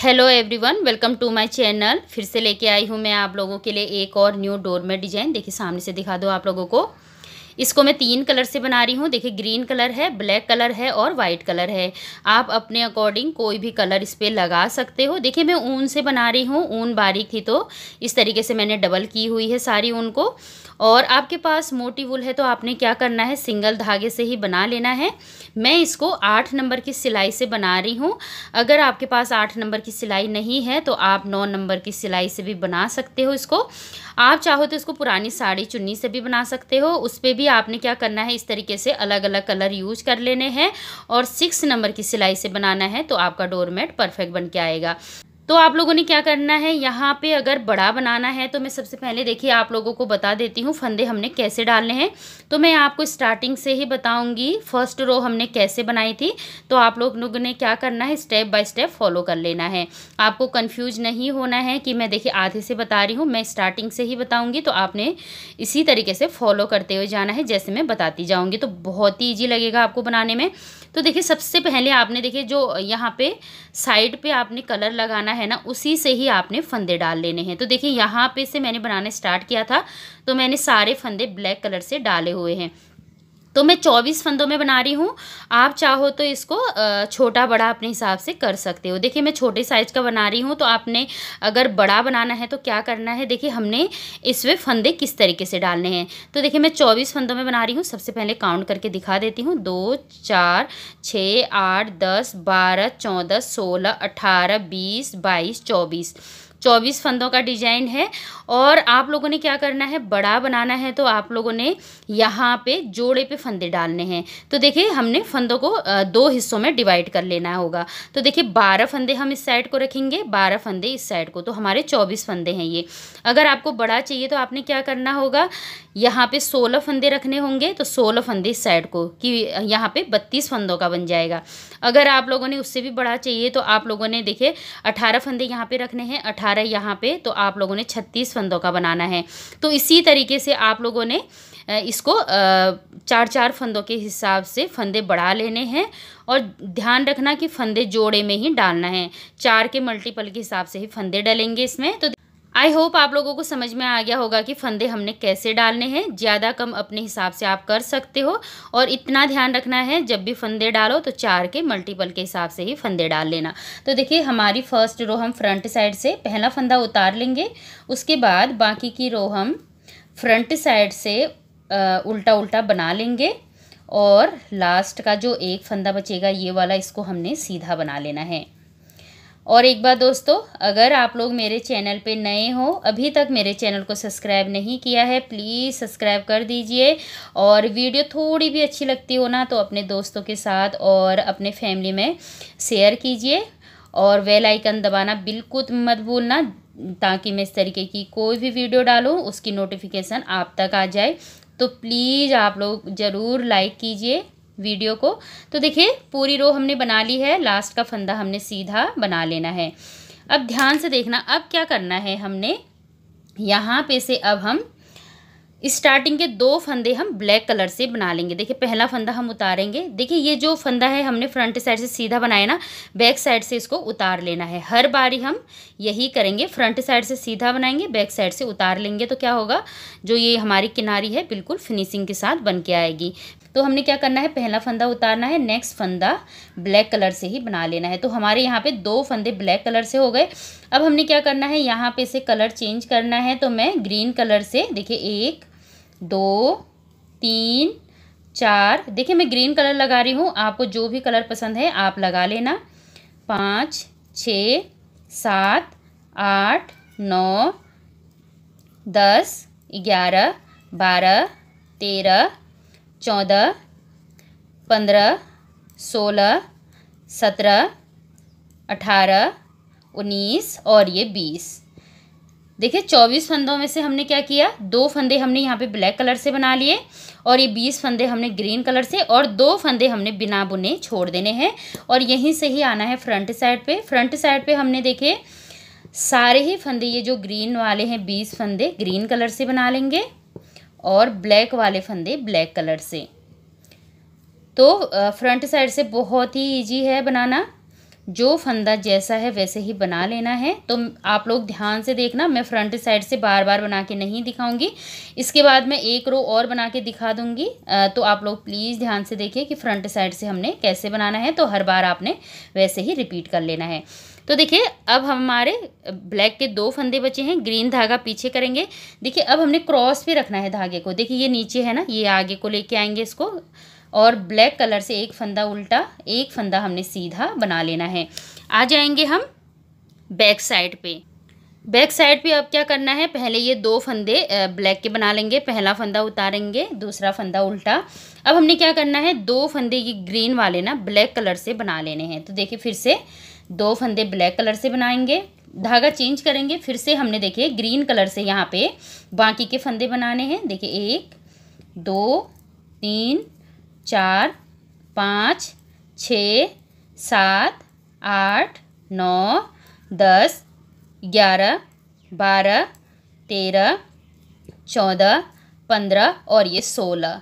hello everyone welcome to my channel फिर से लेके आई हूँ मैं आप लोगों के लिए एक और न्यू डोरमेट डिजाइन देखिए सामने से दिखा दो आप लोगों को इसको मैं तीन कलर से बना रही हूँ देखिए ग्रीन कलर है ब्लैक कलर है और वाइट कलर है आप अपने अकॉर्डिंग कोई भी कलर इस पर लगा सकते हो देखिए मैं ऊन से बना रही हूँ ऊन बारीक थी तो इस तरीके से मैंने डबल की हुई है सारी ऊन को और आपके पास मोटी वुल है तो आपने क्या करना है सिंगल धागे से ही बना लेना है मैं इसको आठ नंबर की सिलाई से बना रही हूँ अगर आपके पास आठ नंबर की सिलाई नहीं है तो आप नौ नंबर की सिलाई से भी बना सकते हो इसको आप चाहो तो इसको पुरानी साड़ी चुन्नी से भी बना सकते हो उस पर भी भी आपने क्या करना है इस तरीके से अलग अलग कलर यूज कर लेने हैं और सिक्स नंबर की सिलाई से बनाना है तो आपका डोरमेट परफेक्ट बन के आएगा तो आप लोगों ने क्या करना है यहाँ पे अगर बड़ा बनाना है तो मैं सबसे पहले देखिए आप लोगों को बता देती हूँ फंदे हमने कैसे डालने हैं तो मैं आपको स्टार्टिंग से ही बताऊँगी फर्स्ट रो हमने कैसे बनाई थी तो आप लोगों ने क्या करना है स्टेप बाय स्टेप फॉलो कर लेना है आपको कन्फ्यूज नहीं होना है कि मैं देखिए आधे से बता रही हूँ मैं स्टार्टिंग से ही बताऊँगी तो आपने इसी तरीके से फॉलो करते हुए जाना है जैसे मैं बताती जाऊँगी तो बहुत ही ईजी लगेगा आपको बनाने में तो देखिए सबसे पहले आपने देखिए जो यहाँ पे साइड पे आपने कलर लगाना है ना उसी से ही आपने फंदे डाल लेने हैं तो देखिए यहाँ पे से मैंने बनाना स्टार्ट किया था तो मैंने सारे फंदे ब्लैक कलर से डाले हुए हैं तो मैं चौबीस फंदों में बना रही हूँ आप चाहो तो इसको छोटा बड़ा अपने हिसाब से कर सकते हो देखिए मैं छोटे साइज़ का बना रही हूँ तो आपने अगर बड़ा बनाना है तो क्या करना है देखिए हमने इसमें फंदे किस तरीके से डालने हैं तो देखिए मैं चौबीस फंदों में बना रही हूँ सबसे पहले काउंट करके दिखा देती हूँ दो चार छः आठ दस बारह चौदह सोलह अठारह बीस बाईस चौबीस चौबीस फंदों का डिजाइन है और आप लोगों ने क्या करना है बड़ा बनाना है तो आप लोगों ने यहाँ पे जोड़े पे फंदे डालने हैं तो देखिए हमने फंदों को दो हिस्सों में डिवाइड कर लेना होगा तो देखिए बारह फंदे हम इस साइड को रखेंगे बारह फंदे इस साइड को तो हमारे चौबीस फंदे हैं ये अगर आपको बड़ा चाहिए तो आपने क्या करना होगा यहाँ पे सोलह फंदे रखने होंगे तो सोलह फंदे इस साइड को कि यहाँ पे बत्तीस फंदों का बन जाएगा अगर आप लोगों ने उससे भी बड़ा चाहिए तो आप लोगों ने देखिए अठारह फंदे यहाँ पे रखने हैं अठारह यहाँ पे तो आप लोगों ने छत्तीस फंदों का बनाना है तो इसी तरीके से आप लोगों ने इसको चार चार फंदों के हिसाब से फंदे बढ़ा लेने हैं और ध्यान रखना कि फंदे जोड़े में ही डालना है चार के मल्टीपल के हिसाब से ही फंदे डलेंगे इसमें तो आई होप आप लोगों को समझ में आ गया होगा कि फंदे हमने कैसे डालने हैं ज़्यादा कम अपने हिसाब से आप कर सकते हो और इतना ध्यान रखना है जब भी फंदे डालो तो चार के मल्टीपल के हिसाब से ही फंदे डाल लेना तो देखिए हमारी फर्स्ट रो हम फ्रंट साइड से पहला फंदा उतार लेंगे उसके बाद बाकी की रो हम फ्रंट साइड से उल्टा उल्टा बना लेंगे और लास्ट का जो एक फंदा बचेगा ये वाला इसको हमने सीधा बना लेना है और एक बार दोस्तों अगर आप लोग मेरे चैनल पे नए हो अभी तक मेरे चैनल को सब्सक्राइब नहीं किया है प्लीज़ सब्सक्राइब कर दीजिए और वीडियो थोड़ी भी अच्छी लगती हो ना तो अपने दोस्तों के साथ और अपने फैमिली में शेयर कीजिए और वेल आइकन दबाना बिल्कुल मत भूलना ताकि मैं इस तरीके की कोई भी वीडियो डालूँ उसकी नोटिफिकेशन आप तक आ जाए तो प्लीज़ आप लोग ज़रूर लाइक कीजिए वीडियो को तो देखिए पूरी रो हमने बना ली है लास्ट का फंदा हमने सीधा बना लेना है अब ध्यान से देखना अब क्या करना है हमने यहाँ पे से अब हम स्टार्टिंग के दो फंदे हम ब्लैक कलर से बना लेंगे देखिए पहला फंदा हम उतारेंगे देखिए ये जो फंदा है हमने फ्रंट साइड से सीधा बनाया ना बैक साइड से इसको उतार लेना है हर बारी हम यही करेंगे फ्रंट साइड से सीधा बनाएंगे बैक साइड से उतार लेंगे तो क्या होगा जो ये हमारी किनारी है बिल्कुल फिनिशिंग के साथ बन के आएगी तो हमने क्या करना है पहला फंदा उतारना है नेक्स्ट फंदा ब्लैक कलर से ही बना लेना है तो हमारे यहाँ पे दो फंदे ब्लैक कलर से हो गए अब हमने क्या करना है यहाँ पे से कलर चेंज करना है तो मैं ग्रीन कलर से देखिए एक दो तीन चार देखिए मैं ग्रीन कलर लगा रही हूँ आपको जो भी कलर पसंद है आप लगा लेना पाँच छ सात आठ नौ दस ग्यारह बारह तेरह चौदह पंद्रह सोलह सत्रह अठारह उन्नीस और ये बीस देखिए चौबीस फंदों में से हमने क्या किया दो फंदे हमने यहाँ पे ब्लैक कलर से बना लिए और ये बीस फंदे हमने ग्रीन कलर से और दो फंदे हमने बिना बुने छोड़ देने हैं और यहीं से ही आना है फ्रंट साइड पे फ्रंट साइड पे हमने देखे सारे ही फंदे ये जो ग्रीन वाले हैं बीस फंदे ग्रीन कलर से बना लेंगे और ब्लैक वाले फंदे ब्लैक कलर से तो फ्रंट साइड से बहुत ही इजी है बनाना जो फंदा जैसा है वैसे ही बना लेना है तो आप लोग ध्यान से देखना मैं फ्रंट साइड से बार बार बना के नहीं दिखाऊंगी इसके बाद मैं एक रो और बना के दिखा दूंगी तो आप लोग प्लीज़ ध्यान से देखिए कि फ्रंट साइड से हमने कैसे बनाना है तो हर बार आपने वैसे ही रिपीट कर लेना है तो देखिए अब हमारे ब्लैक के दो फंदे बचे हैं ग्रीन धागा पीछे करेंगे देखिए अब हमने क्रॉस भी रखना है धागे को देखिए ये नीचे है ना ये आगे को लेके आएंगे इसको और ब्लैक कलर से एक फंदा उल्टा एक फंदा हमने सीधा बना लेना है आ जाएंगे हम बैक साइड पे बैक साइड पे अब क्या करना है पहले ये दो फंदे ब्लैक के बना लेंगे पहला फंदा उतारेंगे दूसरा फंदा उल्टा अब हमने क्या करना है दो फंदे ये ग्रीन वाले ना ब्लैक कलर से बना लेने हैं तो देखिए फिर से दो फंदे ब्लैक कलर से बनाएंगे धागा चेंज करेंगे फिर से हमने देखिए ग्रीन कलर से यहाँ पे बाकी के फंदे बनाने हैं देखिए एक दो तीन चार पाँच छ सात आठ नौ दस ग्यारह बारह तेरह चौदह पंद्रह और ये सोलह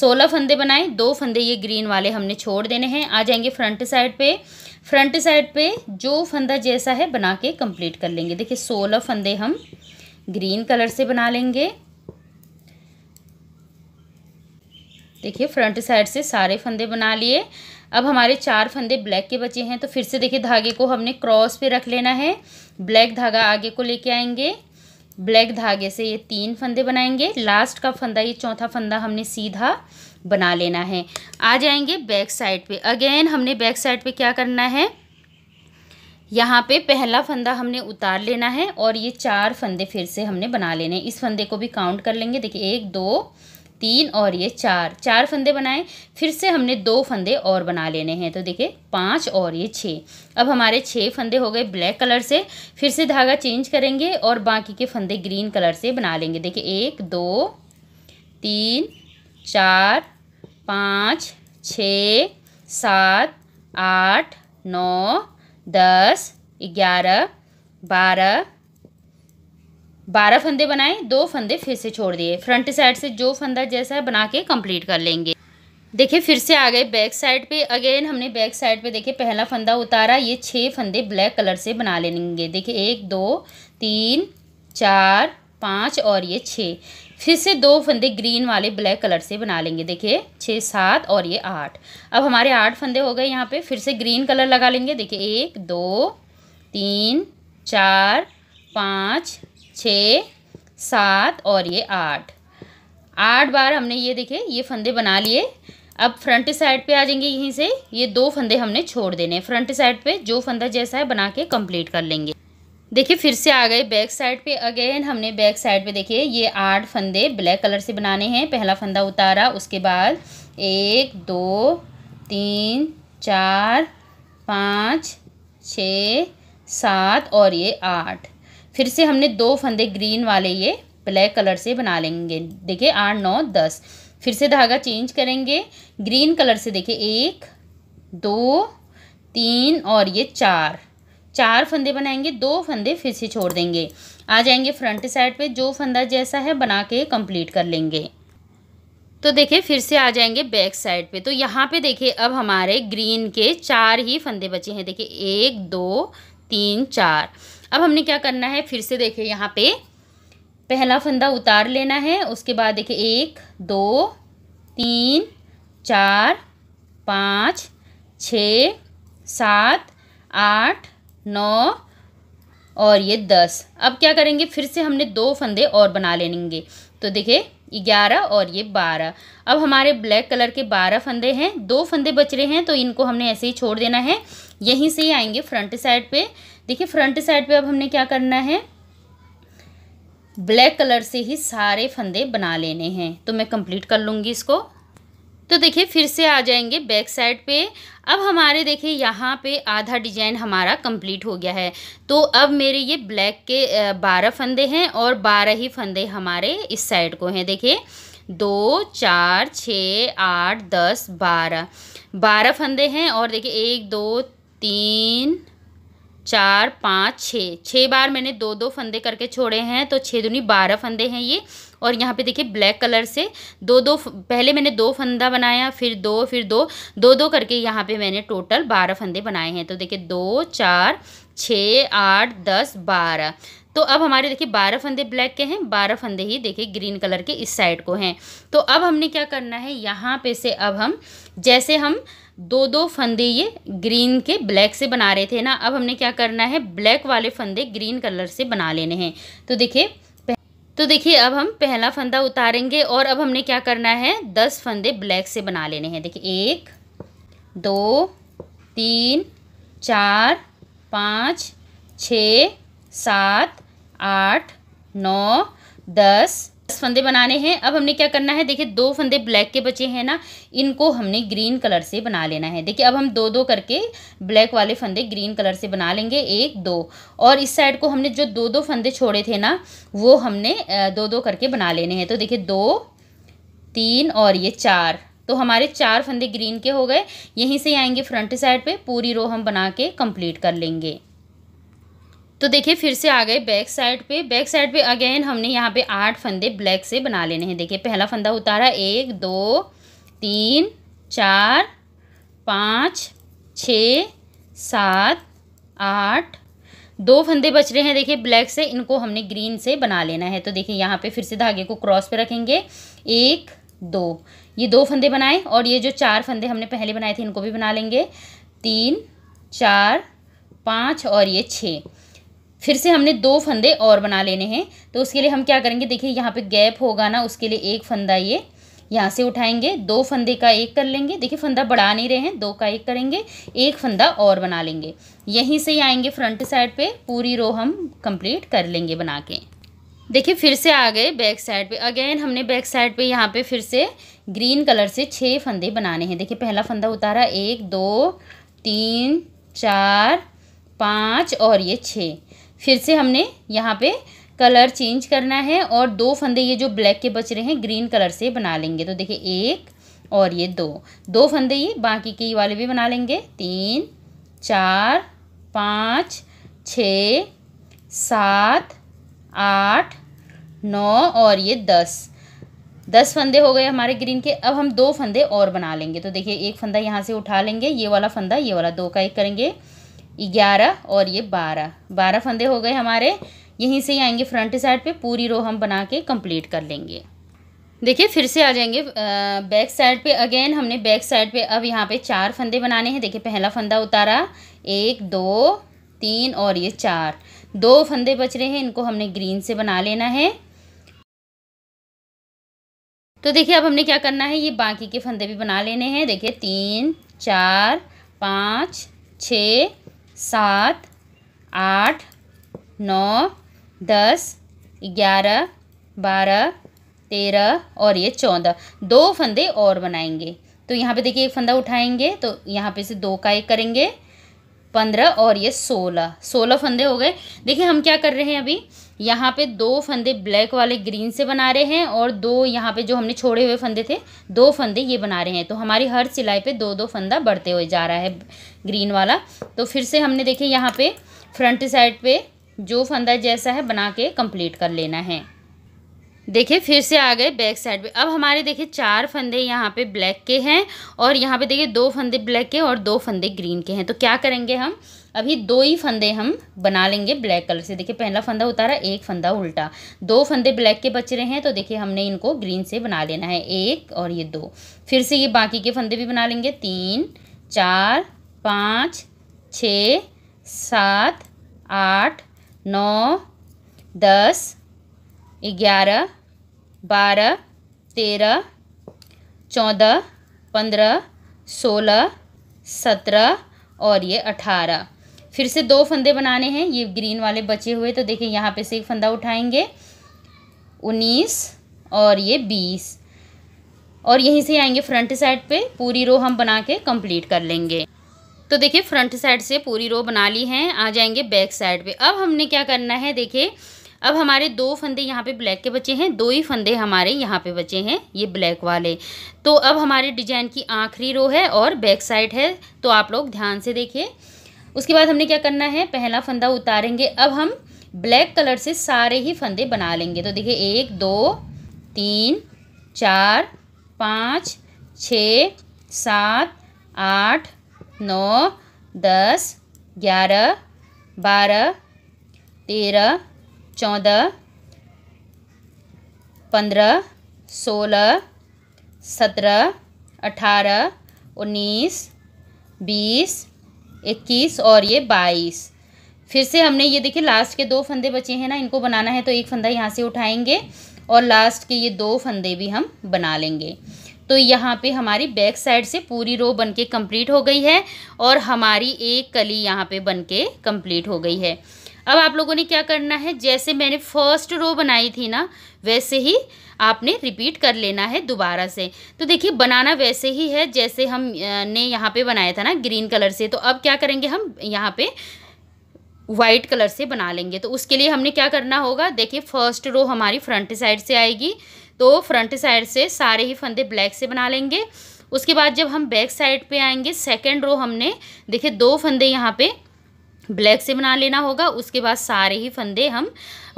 सोलह फंदे बनाए दो फंदे ये ग्रीन वाले हमने छोड़ देने हैं आ जाएंगे फ्रंट साइड पे फ्रंट साइड पे जो फंदा जैसा है बना के कंप्लीट कर लेंगे देखिए सोलह फंदे हम ग्रीन कलर से बना लेंगे देखिए फ्रंट साइड से सारे फंदे बना लिए अब हमारे चार फंदे ब्लैक के बचे हैं तो फिर से देखिए धागे को हमने क्रॉस पे रख लेना है ब्लैक धागा आगे को लेके आएंगे ब्लैक धागे से ये तीन फंदे बनाएंगे लास्ट का फंदा ये चौथा फंदा हमने सीधा बना लेना है आ जाएंगे बैक साइड पे अगेन हमने बैक साइड पे क्या करना है यहाँ पे पहला फंदा हमने उतार लेना है और ये चार फंदे फिर से हमने बना लेने इस फंदे को भी काउंट कर लेंगे देखिए एक दो तीन और ये चार चार फंदे बनाए फिर से हमने दो फंदे और बना लेने हैं तो देखिए पाँच और ये छः अब हमारे छः फंदे हो गए ब्लैक कलर से फिर से धागा चेंज करेंगे और बाकी के फंदे ग्रीन कलर से बना लेंगे देखिए एक दो तीन चार पाँच छ सात आठ नौ दस ग्यारह बारह बारह फंदे बनाए दो फंदे फिर से छोड़ दिए फ्रंट साइड से जो फंदा जैसा है बना के कंप्लीट कर लेंगे देखिए फिर से आ गए बैक साइड पे अगेन हमने बैक साइड पे देखिए पहला फंदा उतारा ये छः फंदे ब्लैक कलर से बना लेंगे देखिए एक दो तीन चार पाँच और ये छः फिर से दो फंदे ग्रीन वाले ब्लैक कलर से बना लेंगे देखिए छः सात और ये आठ अब हमारे आठ फंदे हो गए यहाँ पे फिर से ग्रीन कलर लगा लेंगे देखिए एक दो तीन चार पाँच छ सात और ये आठ आठ बार हमने ये देखे ये फंदे बना लिए अब फ्रंट साइड पे आ जाएंगे यहीं से ये दो फंदे हमने छोड़ देने फ्रंट साइड पे जो फंदा जैसा है बना के कंप्लीट कर लेंगे देखिए फिर से आ गए बैक साइड पे अगेन हमने बैक साइड पे देखिए ये आठ फंदे ब्लैक कलर से बनाने हैं पहला फंदा उतारा उसके बाद एक दो तीन चार पाँच छ सात और ये आठ फिर से हमने दो फंदे ग्रीन वाले ये ब्लैक कलर से बना लेंगे देखिए आठ नौ दस फिर से धागा चेंज करेंगे ग्रीन कलर से देखिए एक दो तीन और ये चार चार फंदे बनाएंगे दो फंदे फिर से छोड़ देंगे आ जाएंगे फ्रंट साइड पे जो फंदा जैसा है बना के कंप्लीट कर लेंगे तो देखिए फिर से आ जाएंगे बैक साइड पे तो यहाँ पे देखिए अब हमारे ग्रीन के चार ही फंदे बचे हैं देखिए एक दो तीन चार अब हमने क्या करना है फिर से देखिए यहाँ पे पहला फंदा उतार लेना है उसके बाद देखिए एक दो तीन चार पाँच छ सात आठ नौ और ये दस अब क्या करेंगे फिर से हमने दो फंदे और बना लेंगे तो देखिए ग्यारह और ये बारह अब हमारे ब्लैक कलर के बारह फंदे हैं दो फंदे बच रहे हैं तो इनको हमने ऐसे ही छोड़ देना है यहीं से ही आएंगे फ्रंट साइड पे देखिए फ्रंट साइड पे अब हमने क्या करना है ब्लैक कलर से ही सारे फंदे बना लेने हैं तो मैं कंप्लीट कर लूँगी इसको तो देखिए फिर से आ जाएंगे बैक साइड पे अब हमारे देखिए यहाँ पे आधा डिजाइन हमारा कंप्लीट हो गया है तो अब मेरे ये ब्लैक के बारह फंदे हैं और बारह ही फंदे हमारे इस साइड को हैं देखिए दो चार छ आठ दस बारह बारह फंदे हैं और देखिए एक दो तीन चार पाँच छः छः बार मैंने दो दो फंदे करके छोड़े हैं तो छः दूनी बारह फंदे हैं ये और यहाँ पे देखिए ब्लैक कलर से दो दो पहले मैंने दो फंदा बनाया फिर दो फिर दो दो दो करके यहाँ पे मैंने टोटल बारह फंदे बनाए हैं तो देखिए दो चार छः आठ दस बारह तो अब हमारे देखिए बारह फंदे ब्लैक के हैं बारह फंदे ही देखिए ग्रीन कलर के इस साइड को हैं तो अब हमने क्या करना है यहाँ पे से अब हम जैसे हम दो दो फंदे ये ग्रीन के ब्लैक से बना रहे थे ना अब हमने क्या करना है ब्लैक वाले फंदे ग्रीन कलर से बना लेने हैं तो देखिए तो देखिए अब हम पहला फंदा उतारेंगे और अब हमने क्या करना है दस फंदे ब्लैक से बना लेने हैं देखिए एक दो तीन चार पाँच छ सात आठ नौ दस दस फंदे बनाने हैं अब हमने क्या करना है देखिए दो फंदे ब्लैक के बचे हैं ना इनको हमने ग्रीन कलर से बना लेना है देखिए अब हम दो दो करके ब्लैक वाले फंदे ग्रीन कलर से बना लेंगे एक दो और इस साइड को हमने जो दो दो फंदे छोड़े थे ना वो हमने दो दो करके बना लेने हैं तो देखिए दो तीन और ये चार तो हमारे चार फंदे ग्रीन के हो गए यहीं से आएंगे फ्रंट साइड पर पूरी रो हम बना के कंप्लीट कर लेंगे तो देखिए फिर से आ गए बैक साइड पे बैक साइड पे अगेन हमने यहाँ पे आठ फंदे ब्लैक से बना लेने हैं देखिए पहला फंदा उतारा एक दो तीन चार पाँच छ सात आठ दो फंदे बच रहे हैं देखिए ब्लैक से इनको हमने ग्रीन से बना लेना है तो देखिए यहाँ पे फिर से धागे को क्रॉस पे रखेंगे एक दो ये दो फंदे बनाए और ये जो चार फंदे हमने पहले बनाए थे इनको भी बना लेंगे तीन चार पाँच और ये छः फिर से हमने दो फंदे और बना लेने हैं तो उसके लिए हम क्या करेंगे देखिए यहाँ पे गैप होगा ना उसके लिए एक फंदा ये यहाँ से उठाएंगे दो फंदे का एक कर लेंगे देखिए फंदा बढ़ा नहीं रहे हैं दो का एक करेंगे एक फंदा और बना लेंगे यहीं से ही आएंगे फ्रंट साइड पे पूरी रो हम कंप्लीट कर लेंगे बना के देखिए फिर से आ गए बैक साइड पे अगेन हमने बैक साइड पे यहाँ पे फिर से ग्रीन कलर से छः फंदे बनाने हैं देखिए पहला फंदा उतारा एक दो तीन चार पाँच और ये छः फिर से हमने यहाँ पे कलर चेंज करना है और दो फंदे ये जो ब्लैक के बच रहे हैं ग्रीन कलर से बना लेंगे तो देखिए एक और ये दो दो फंदे ये बाकी के वाले भी बना लेंगे तीन चार पाँच छ सात आठ नौ और ये दस दस फंदे हो गए हमारे ग्रीन के अब हम दो फंदे और बना लेंगे तो देखिए एक फंदा यहाँ से उठा लेंगे ये वाला फंदा ये वाला दो का एक करेंगे ग्यारह और ये बारह बारह फंदे हो गए हमारे यहीं से ही आएंगे फ्रंट साइड पे पूरी रो हम बना के कंप्लीट कर लेंगे देखिए फिर से आ जाएंगे बैक साइड पे अगेन हमने बैक साइड पे अब यहाँ पे चार फंदे बनाने हैं देखिए पहला फंदा उतारा एक दो तीन और ये चार दो फंदे बच रहे हैं इनको हमने ग्रीन से बना लेना है तो देखिए अब हमने क्या करना है ये बाकी के फंदे भी बना लेने हैं देखिए तीन चार पाँच छः सात आठ नौ दस ग्यारह बारह तेरह और ये चौदह दो फंदे और बनाएंगे तो यहाँ पे देखिए एक फंदा उठाएंगे तो यहाँ पे से दो का एक करेंगे पंद्रह और ये सोलह सोलह फंदे हो गए देखिए हम क्या कर रहे हैं अभी यहाँ पे दो फंदे ब्लैक वाले ग्रीन से बना रहे हैं और दो यहाँ पे जो हमने छोड़े हुए फंदे थे दो फंदे ये बना रहे हैं तो हमारी हर सिलाई पे दो दो फंदा बढ़ते हुए जा रहा है ग्रीन वाला तो फिर से हमने देखे यहाँ पे फ्रंट साइड पे जो फंदा जैसा है बना के कंप्लीट कर लेना है देखिए फिर से आ गए बैक साइड पे अब हमारे देखिए चार फंदे यहाँ पे ब्लैक के हैं और यहाँ पे देखिए दो फंदे ब्लैक के और दो फंदे ग्रीन के हैं तो क्या करेंगे हम अभी दो ही फंदे हम बना लेंगे ब्लैक कलर से देखिए पहला फंदा उतारा एक फंदा उल्टा दो फंदे ब्लैक के बच रहे हैं तो देखिए हमने इनको ग्रीन से बना लेना है एक और ये दो फिर से ये बाकी के फंदे भी बना लेंगे तीन चार पाँच छ सात आठ नौ दस ग्यारह बारह तेरह चौदह पंद्रह सोलह सत्रह और ये अठारह फिर से दो फंदे बनाने हैं ये ग्रीन वाले बचे हुए तो देखिए यहाँ पे से एक फंदा उठाएंगे उन्नीस और ये बीस और यहीं से आएंगे फ्रंट साइड पे पूरी रो हम बना के कंप्लीट कर लेंगे तो देखिए फ्रंट साइड से पूरी रो बना ली है आ जाएंगे बैक साइड पे अब हमने क्या करना है देखिए अब हमारे दो फंदे यहाँ पे ब्लैक के बचे हैं दो ही फंदे हमारे यहाँ पे बचे हैं ये ब्लैक वाले तो अब हमारे डिजाइन की आखिरी रो है और बैक साइड है तो आप लोग ध्यान से देखिए उसके बाद हमने क्या करना है पहला फंदा उतारेंगे अब हम ब्लैक कलर से सारे ही फंदे बना लेंगे तो देखिए एक दो तीन चार पाँच छ सात आठ नौ दस ग्यारह बारह तेरह चौदह पंद्रह सोलह सत्रह अठारह उन्नीस बीस इक्कीस और ये बाईस फिर से हमने ये देखिए लास्ट के दो फंदे बचे हैं ना इनको बनाना है तो एक फंदा यहाँ से उठाएंगे और लास्ट के ये दो फंदे भी हम बना लेंगे तो यहाँ पे हमारी बैक साइड से पूरी रो बनके कंप्लीट हो गई है और हमारी एक कली यहाँ पे बनके कंप्लीट हो गई है अब आप लोगों ने क्या करना है जैसे मैंने फर्स्ट रो बनाई थी ना वैसे ही आपने रिपीट कर लेना है दोबारा से तो देखिए बनाना वैसे ही है जैसे हम ने यहाँ पे बनाया था ना ग्रीन कलर से तो अब क्या करेंगे हम यहाँ पे वाइट कलर से बना लेंगे तो उसके लिए हमने क्या करना होगा देखिए फर्स्ट रो हमारी फ्रंट साइड से आएगी तो फ्रंट साइड से सारे ही फंदे ब्लैक से बना लेंगे उसके बाद जब हम बैक साइड पे आएंगे सेकेंड रो हमने देखिए दो फंदे यहाँ पे ब्लैक से बना लेना होगा उसके बाद सारे ही फंदे हम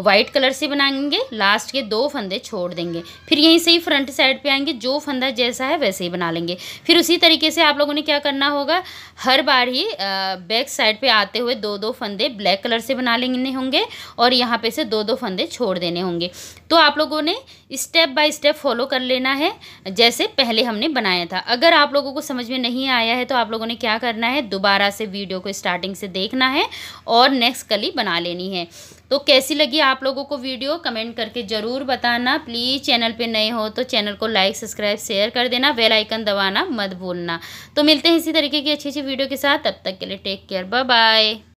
वाइट कलर से बनाएंगे लास्ट के दो फंदे छोड़ देंगे फिर यहीं से ही फ्रंट साइड पे आएंगे जो फंदा जैसा है वैसे ही बना लेंगे फिर उसी तरीके से आप लोगों ने क्या करना होगा हर बार ही बैक साइड पे आते हुए दो दो फंदे ब्लैक कलर से बना लेने होंगे और यहाँ पे से दो दो फंदे छोड़ देने होंगे तो आप लोगों ने स्टेप बाय स्टेप फॉलो कर लेना है जैसे पहले हमने बनाया था अगर आप लोगों को समझ में नहीं आया है तो आप लोगों ने क्या करना है दोबारा से वीडियो को स्टार्टिंग से देखना है और नेक्स्ट कली बना लेनी है तो कैसी लगी आप आप लोगों को वीडियो कमेंट करके ज़रूर बताना प्लीज़ चैनल पे नए हो तो चैनल को लाइक सब्सक्राइब शेयर कर देना बेल आइकन दबाना मत भूलना तो मिलते हैं इसी तरीके की अच्छी अच्छी वीडियो के साथ तब तक के लिए टेक केयर बाय